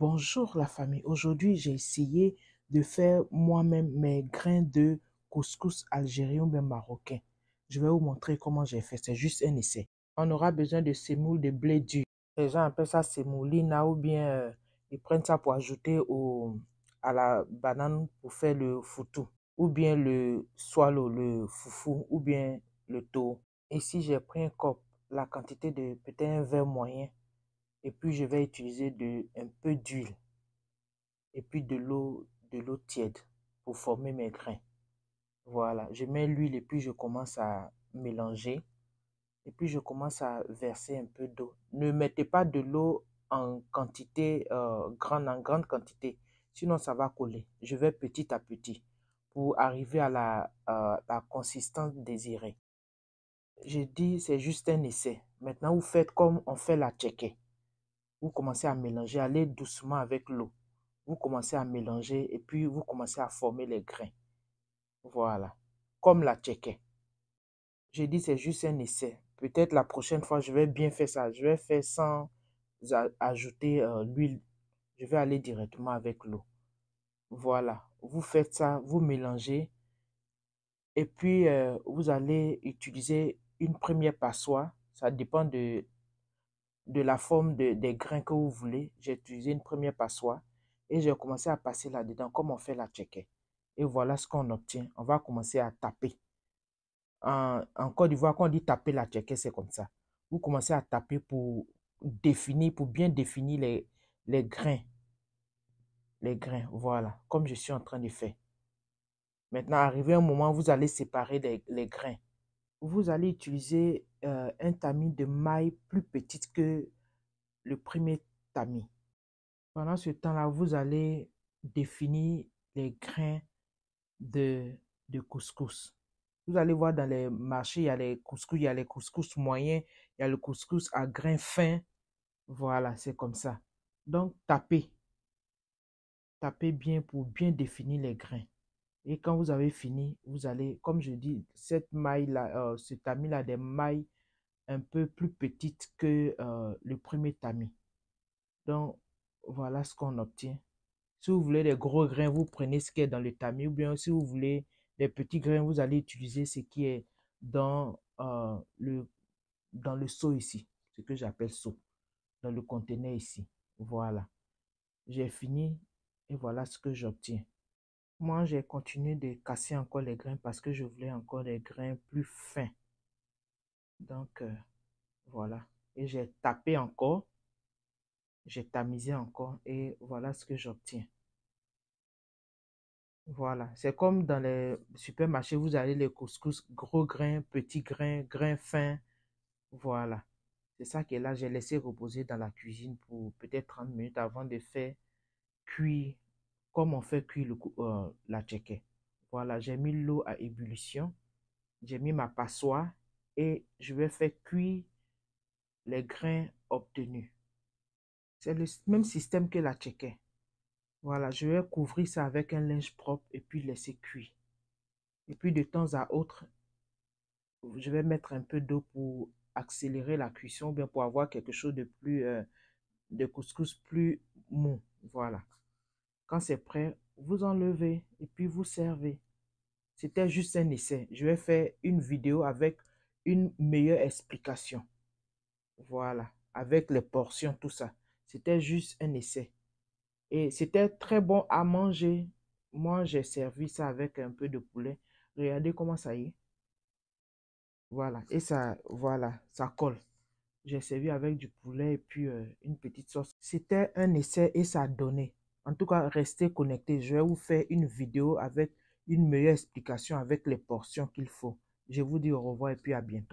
Bonjour la famille. Aujourd'hui, j'ai essayé de faire moi-même mes grains de couscous algérien ou marocains marocain. Je vais vous montrer comment j'ai fait. C'est juste un essai. On aura besoin de semoule de blé dur. Les gens appellent ça semoulina ou bien euh, ils prennent ça pour ajouter au, à la banane pour faire le foutou ou bien le swallow, le foufou ou bien le taux. Ici, j'ai pris un cop, la quantité de peut-être un verre moyen et puis je vais utiliser de, un peu d'huile et puis de l'eau de l'eau tiède pour former mes grains. Voilà, je mets l'huile et puis je commence à mélanger. Et puis je commence à verser un peu d'eau. Ne mettez pas de l'eau en quantité euh, grande, en grande quantité, sinon ça va coller. Je vais petit à petit pour arriver à la, consistance désirée. je dis c'est juste un essai. Maintenant, vous faites comme on fait la checker vous commencez à mélanger, allez doucement avec l'eau. Vous commencez à mélanger et puis vous commencez à former les grains. Voilà, comme la tchèque. J'ai dit, c'est juste un essai. Peut-être la prochaine fois, je vais bien faire ça. Je vais faire sans ajouter euh, l'huile. Je vais aller directement avec l'eau. Voilà, vous faites ça, vous mélangez. Et puis, euh, vous allez utiliser une première passoire. Ça dépend de de la forme des grains que vous voulez. J'ai utilisé une première passoire et j'ai commencé à passer là-dedans comme on fait la checker. Et voilà ce qu'on obtient. On va commencer à taper. En, Côte d'Ivoire, quand on dit taper la checker, c'est comme ça. Vous commencez à taper pour définir, pour bien définir les, grains. Les grains, voilà, comme je suis en train de faire. Maintenant, arrivé un moment, vous allez séparer les grains vous allez utiliser euh, un tamis de maille plus petite que le premier tamis. Pendant ce temps-là, vous allez définir les grains de, de couscous. Vous allez voir dans les marchés, il y a les couscous, il y a les couscous moyens, il y a le couscous à grains fins. Voilà, c'est comme ça. Donc, tapez. Tapez bien pour bien définir les grains. Et quand vous avez fini, vous allez, comme je dis, cette maille-là, euh, ce tamis-là, des mailles un peu plus petites que euh, le premier tamis. Donc, voilà ce qu'on obtient. Si vous voulez des gros grains, vous prenez ce qui est dans le tamis. Ou bien, si vous voulez des petits grains, vous allez utiliser ce qui est dans, euh, le, dans le seau ici. Ce que j'appelle seau. Dans le conteneur ici. Voilà. J'ai fini et voilà ce que j'obtiens. Moi, j'ai continué de casser encore les grains parce que je voulais encore des grains plus fins. Donc, euh, voilà. Et j'ai tapé encore. J'ai tamisé encore. Et voilà ce que j'obtiens. Voilà. C'est comme dans les supermarchés, vous avez les couscous gros grains, petits grains, grains fins. Voilà. C'est ça que là, j'ai laissé reposer dans la cuisine pour peut-être 30 minutes avant de faire cuire comme on fait cuire euh, la tchèque. Voilà, j'ai mis l'eau à ébullition, j'ai mis ma passoire et je vais faire cuire les grains obtenus. C'est le même système que la tchèque. Voilà, je vais couvrir ça avec un linge propre et puis laisser cuire. Et puis de temps à autre, je vais mettre un peu d'eau pour accélérer la cuisson, bien pour avoir quelque chose de plus, euh, de couscous plus mou. Voilà. Quand c'est prêt, vous enlevez et puis vous servez. C'était juste un essai. Je vais faire une vidéo avec une meilleure explication. Voilà, avec les portions, tout ça. C'était juste un essai. Et c'était très bon à manger. Moi, j'ai servi ça avec un peu de poulet. Regardez comment ça y est. Voilà, et ça, voilà, ça colle. J'ai servi avec du poulet et puis euh, une petite sauce. C'était un essai et ça donnait. En tout cas, restez connectés. Je vais vous faire une vidéo avec une meilleure explication avec les portions qu'il faut. Je vous dis au revoir et puis à bientôt.